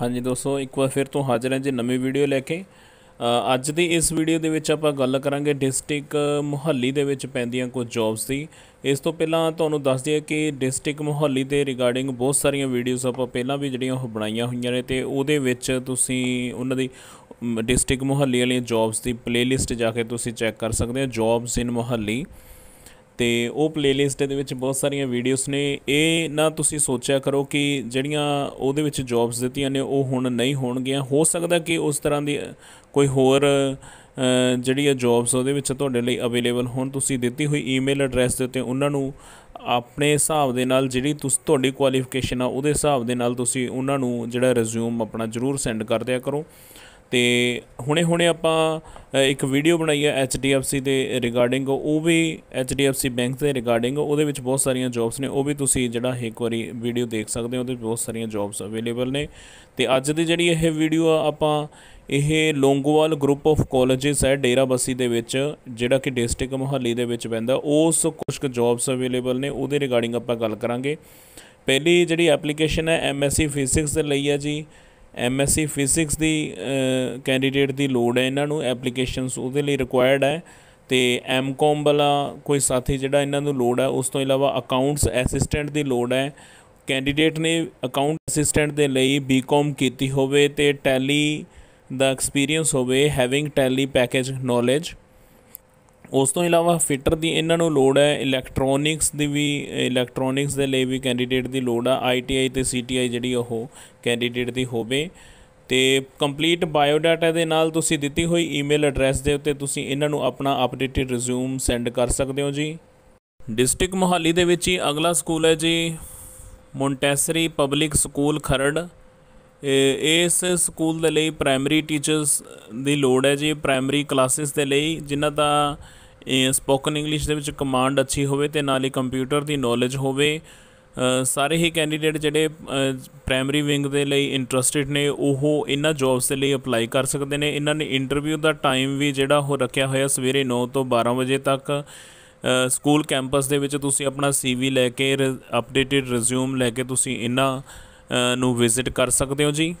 ਹਾਂਜੀ ਦੋਸਤੋ ਇੱਕ ਵਾਰ ਫਿਰ ਤੋਂ ਹਾਜ਼ਰ ਹਾਂ ਜੀ ਨਵੀਂ ਵੀਡੀਓ ਲੈ ਕੇ ਅੱਜ ਦੀ ਇਸ ਵੀਡੀਓ ਦੇ ਵਿੱਚ ਆਪਾਂ ਗੱਲ ਕਰਾਂਗੇ ਡਿਸਟ੍ਰਿਕਟ ਮੁਹੱਲੀ ਦੇ ਵਿੱਚ ਪੈਂਦੀਆਂ ਕੁਝ ਜੌਬਸ ਦੀ ਇਸ ਤੋਂ ਪਹਿਲਾਂ ਤੁਹਾਨੂੰ ਦੱਸ ਦਈਏ ਕਿ ਡਿਸਟ੍ਰਿਕਟ ਮੁਹੱਲੀ ਦੇ ਰਿਗਾਰਡਿੰਗ ਬਹੁਤ ਸਾਰੀਆਂ ਵੀਡੀਓਜ਼ ਆਪਾਂ ਪਹਿਲਾਂ ਵੀ ਜਿਹੜੀਆਂ ਉਹ ਬਣਾਈਆਂ ਹੋਈਆਂ ਨੇ ਤੇ ਉਹਦੇ ਵਿੱਚ ਤੁਸੀਂ ਉਹਨਾਂ ਦੀ ਡਿਸਟ੍ਰਿਕਟ ਮੁਹੱਲੀ ਵਾਲੀਆਂ ਜੌਬਸ ਦੀ ਪਲੇਲਿਸਟ ਜਾ ਕੇ ਤੁਸੀਂ ਚੈੱਕ ਕਰ ਸਕਦੇ ਹੋ ਜੌਬਸ ਇਨ ਮੁਹੱਲੀ ਤੇ ਉਹ ਪਲੇਲਿਸਟ ਦੇ ਵਿੱਚ ਬਹੁਤ ਸਾਰੀਆਂ ਵੀਡੀਓਜ਼ ਨੇ ਇਹ ਨਾ ਤੁਸੀਂ ਸੋਚਿਆ ਕਰੋ ਕਿ ਜਿਹੜੀਆਂ ਉਹਦੇ ਵਿੱਚ ਜੌਬਸ ਦਿੱਤੀਆਂ ਨੇ ਉਹ ਹੁਣ ਨਹੀਂ ਹੋਣਗੀਆਂ ਹੋ ਸਕਦਾ ਕਿ ਉਸ ਤਰ੍ਹਾਂ ਦੀ ਕੋਈ ਹੋਰ ਜਿਹੜੀ ਆ ਜੌਬਸ ਉਹਦੇ ਵਿੱਚ ਤੁਹਾਡੇ ਲਈ ਅਵੇਲੇਬਲ ਹੋਣ ਤੁਸੀਂ ਦਿੱਤੀ ਹੋਈ ਈਮੇਲ ਐਡਰੈਸ ਦੇ ਉੱਤੇ ਉਹਨਾਂ ਨੂੰ ਆਪਣੇ ਹਿਸਾਬ ਦੇ ਨਾਲ ਜਿਹੜੀ ਤੁਸੀਂ ਤੁਹਾਡੀ ਕੁਆਲੀਫਿਕੇਸ਼ਨ ਆ ਉਹਦੇ ਹਿਸਾਬ ਦੇ ਨਾਲ ਤੁਸੀਂ ਉਹਨਾਂ ਨੂੰ ਜਿਹੜਾ ਰਿਜ਼ਿਊਮ ਆਪਣਾ ਜ਼ਰੂਰ ਸੈਂਡ ਕਰ ਦਿਆ ਕਰੋ ਤੇ ਹੁਣੇ-ਹੁਣੇ ਆਪਾਂ ਇੱਕ ਵੀਡੀਓ ਬਣਾਈ ਹੈ HDFC ਦੇ ਰਿਗਾਰਡਿੰਗ ਉਹ ਵੀ HDFC ਬੈਂਕ ਦੇ ਰਿਗਾਰਡਿੰਗ ਉਹਦੇ ਵਿੱਚ ਬਹੁਤ ਸਾਰੀਆਂ ਜੌਬਸ ਨੇ ਉਹ ਵੀ ਤੁਸੀਂ ਜਿਹੜਾ ਇੱਕ ਵਾਰੀ ਵੀਡੀਓ ਦੇਖ ਸਕਦੇ ਹੋ ਉਹਦੇ ਬਹੁਤ ਸਾਰੀਆਂ ਜੌਬਸ ਅਵੇਲੇਬਲ ਨੇ ਤੇ ਅੱਜ ਦੀ ਜਿਹੜੀ ਇਹ ਵੀਡੀਓ ਆ ਆਪਾਂ ਇਹ ਲੋਂਗੋਵਾਲ ਗਰੁੱਪ ਆਫ ਕਾਲਜਸ ਹੈ ਡੇਰਾ ਬਸੀ ਦੇ ਵਿੱਚ ਜਿਹੜਾ ਕਿ ਡਿਸਟ੍ਰਿਕਟ ਮੁਹੱਲੀ ਦੇ ਵਿੱਚ ਪੈਂਦਾ ਉਸ ਕੁਝ ਕੁ ਜੌਬਸ ਅਵੇਲੇਬਲ ਨੇ ਉਹਦੇ ਰਿਗਾਰਡਿੰਗ ਆਪਾਂ ਗੱਲ ਕਰਾਂਗੇ ਪਹਿਲੀ ਜਿਹੜੀ ਐਪਲੀਕੇਸ਼ਨ ਹੈ ਐਮਐਸਸੀ ਫਿਜ਼ਿਕਸ ਦੇ ਲਈ ਹੈ ਜੀ ਐਮਐਸਸੀ ਫਿਜ਼ਿਕਸ ਦੀ ਕੈਂਡੀਡੇਟ ਦੀ ਲੋਡ ਹੈ ਇਹਨਾਂ ਨੂੰ ਐਪਲੀਕੇਸ਼ਨਸ ਉਹਦੇ ਲਈ ਰਿਕੁਆਇਰਡ ਹੈ ਤੇ ਐਮਕॉम ਵਾਲਾ ਕੋਈ ਸਾਥੀ ਜਿਹੜਾ ਇਹਨਾਂ ਨੂੰ ਲੋਡ ਹੈ ਉਸ ਤੋਂ ਇਲਾਵਾ ਅਕਾਊਂਟਸ ਅਸਿਸਟੈਂਟ ਦੀ ਲੋਡ ਹੈ ਕੈਂਡੀਡੇਟ ਨੇ ਅਕਾਊਂਟ ਅਸਿਸਟੈਂਟ ਦੇ ਲਈ ਬੀਕਾਮ ਕੀਤੀ ਹੋਵੇ ਤੇ ਟੈਲੀ ਦਾ ਐਕਸਪੀਰੀਅੰਸ ਹੋਵੇ ਹੈਵਿੰਗ ਟੈਲੀ ਪੈਕੇਜ ਨੋਲੇਜ ਉਸ ਤੋਂ ਇਲਾਵਾ ਫਿਟਰ ਦੀ ਇਹਨਾਂ ਨੂੰ ਲੋੜ ਹੈ ਇਲੈਕਟ੍ਰੋਨਿਕਸ ਦੀ ਵੀ ਇਲੈਕਟ੍ਰੋਨਿਕਸ ਦੇ ਲਈ ਵੀ ਕੈਂਡੀਡੇਟ ਦੀ ਲੋੜ ਆ ਆਈਟੀਆਈ ਤੇ ਸੀਟੀਆਈ ਜਿਹੜੀ ਉਹ ਕੈਂਡੀਡੇਟ ਦੀ ਹੋਵੇ ਤੇ ਕੰਪਲੀਟ ਬਾਇਓਡਾਟਾ ਦੇ ਨਾਲ ਤੁਸੀਂ ਦਿੱਤੀ ਹੋਈ ਈਮੇਲ ਐਡਰੈਸ ਦੇ ਉੱਤੇ ਤੁਸੀਂ ਇਹਨਾਂ ਨੂੰ ਆਪਣਾ ਅਪਡੇਟਡ ਰਿਜ਼ਿਊਮ ਸੈਂਡ ਕਰ ਸਕਦੇ ਹੋ ਜੀ ਡਿਸਟ੍ਰਿਕਟ ਮੋਹਾਲੀ ਦੇ ਵਿੱਚ ਹੀ ਅਗਲਾ ਸਕੂਲ ਹੈ ਜੀ ਮੋਂਟੈਸਰੀ ਪਬਲਿਕ ਸਕੂਲ ਖਰੜ ਇਸ ਸਕੂਲ ਦੇ ਲਈ ਪ੍ਰਾਇਮਰੀ ਟੀਚਰਸ ਦੀ ਲੋੜ ਹੈ ਜੀ ਪ੍ਰਾਇਮਰੀ ਕਲਾਸਿਸ ਦੇ ਲਈ ਜਿਨ੍ਹਾਂ ਦਾ ਸਪੋਕਨ ਇੰਗਲਿਸ਼ ਦੇ ਵਿੱਚ ਕਮਾਂਡ ਅੱਛੀ ਹੋਵੇ ਤੇ ਨਾਲ ਹੀ ਕੰਪਿਊਟਰ ਦੀ ਨੌਲੇਜ ਹੋਵੇ ਸਾਰੇ ਹੀ ਕੈਂਡੀਡੇਟ ਜਿਹੜੇ ਪ੍ਰਾਇਮਰੀ ਵਿੰਗ ਦੇ ਲਈ ਇੰਟਰਸਟਿਡ ਨੇ ਉਹ ਇਹਨਾਂ ਜੌਬਸ ਦੇ ਲਈ ਅਪਲਾਈ ਕਰ ਸਕਦੇ ਨੇ ਇਹਨਾਂ ਨੇ ਇੰਟਰਵਿਊ ਦਾ ਟਾਈਮ ਵੀ ਜਿਹੜਾ ਉਹ ਰੱਖਿਆ ਹੋਇਆ ਸਵੇਰੇ 9 ਤੋਂ 12 ਵਜੇ ਤੱਕ ਸਕੂਲ ਕੈਂਪਸ ਦੇ ਵਿੱਚ ਤੁਸੀਂ ਆਪਣਾ ਸੀਵੀ ਲੈ ਕੇ ਅਪਡੇਟਡ ਰਿਜ਼ਿਊਮ ਲੈ ਕੇ ਤੁਸੀਂ ਇਹਨਾਂ ਨੂੰ ਵਿਜ਼ਿਟ ਕਰ ਸਕਦੇ ਹੋ ਜੀ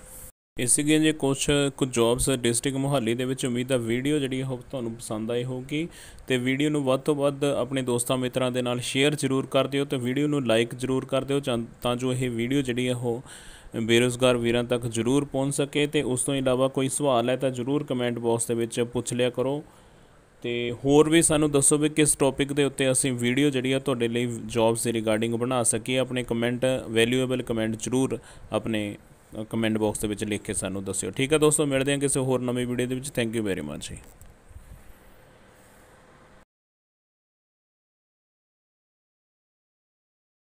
ਇਸ ਸੀਗੇ ਜੇ ਕੁਝ ਕੁਝ ਜੌਬਸ ਡਿਸਟ੍ਰਿਕਟ ਮੁਹੱਲੀ ਦੇ ਵਿੱਚ ਉਮੀਦ ਆ ਵੀਡੀਓ ਜਿਹੜੀ ਹੋਪ ਤੁਹਾਨੂੰ ਪਸੰਦ ਆਈ ਹੋਊਗੀ ਤੇ ਵੀਡੀਓ ਨੂੰ ਵੱਧ ਤੋਂ ਵੱਧ ਆਪਣੇ ਦੋਸਤਾਂ ਮਿੱਤਰਾਂ ਦੇ ਨਾਲ ਸ਼ੇਅਰ ਜ਼ਰੂਰ ਕਰ ਦਿਓ ਤੇ ਵੀਡੀਓ ਨੂੰ ਲਾਈਕ ਜ਼ਰੂਰ ਕਰ ਦਿਓ ਤਾਂ ਜੋ ਇਹ ਵੀਡੀਓ ਜਿਹੜੀ ਉਹ ਬੇਰੋਜ਼ਗਾਰ ਵੀਰਾਂ ਤੱਕ ਜ਼ਰੂਰ ਪਹੁੰਚ ਸਕੇ ਤੇ ਉਸ ਤੋਂ ਇਲਾਵਾ ਕੋਈ ਸਵਾਲ ਹੈ ਤਾਂ ਜ਼ਰੂਰ ਕਮੈਂਟ ਬਾਕਸ ਦੇ ਵਿੱਚ ਪੁੱਛ ਲਿਆ ਕਰੋ ਤੇ ਹੋਰ ਵੀ ਸਾਨੂੰ ਦੱਸੋ ਵੀ ਕਿਸ ਟੌਪਿਕ ਦੇ ਉੱਤੇ ਅਸੀਂ ਵੀਡੀਓ ਜਿਹੜੀ ਆ ਤੁਹਾਡੇ ਲਈ ਜੌਬਸ ਦੇ ਰਿਗਾਰਡਿੰਗ ਬਣਾ ਸਕੀਏ ਆਪਣੇ ਕਮੈਂਟ ਵੈਲਿਊਏਬਲ ਕਮੈਂਟ ਜ਼ਰੂਰ ਆਪਣੇ ਕਮੈਂਟ ਬਾਕਸ ਦੇ ਵਿੱਚ ਲਿਖ ਕੇ ਸਾਨੂੰ ਦੱਸਿਓ ਠੀਕ ਆ ਦੋਸਤੋ ਮਿਲਦੇ ਹਾਂ ਕਿਸੇ ਹੋਰ ਨਵੀਂ ਵੀਡੀਓ ਦੇ ਵਿੱਚ ਥੈਂਕ ਯੂ ਵੈਰੀ ਮੱਚ ਜੀ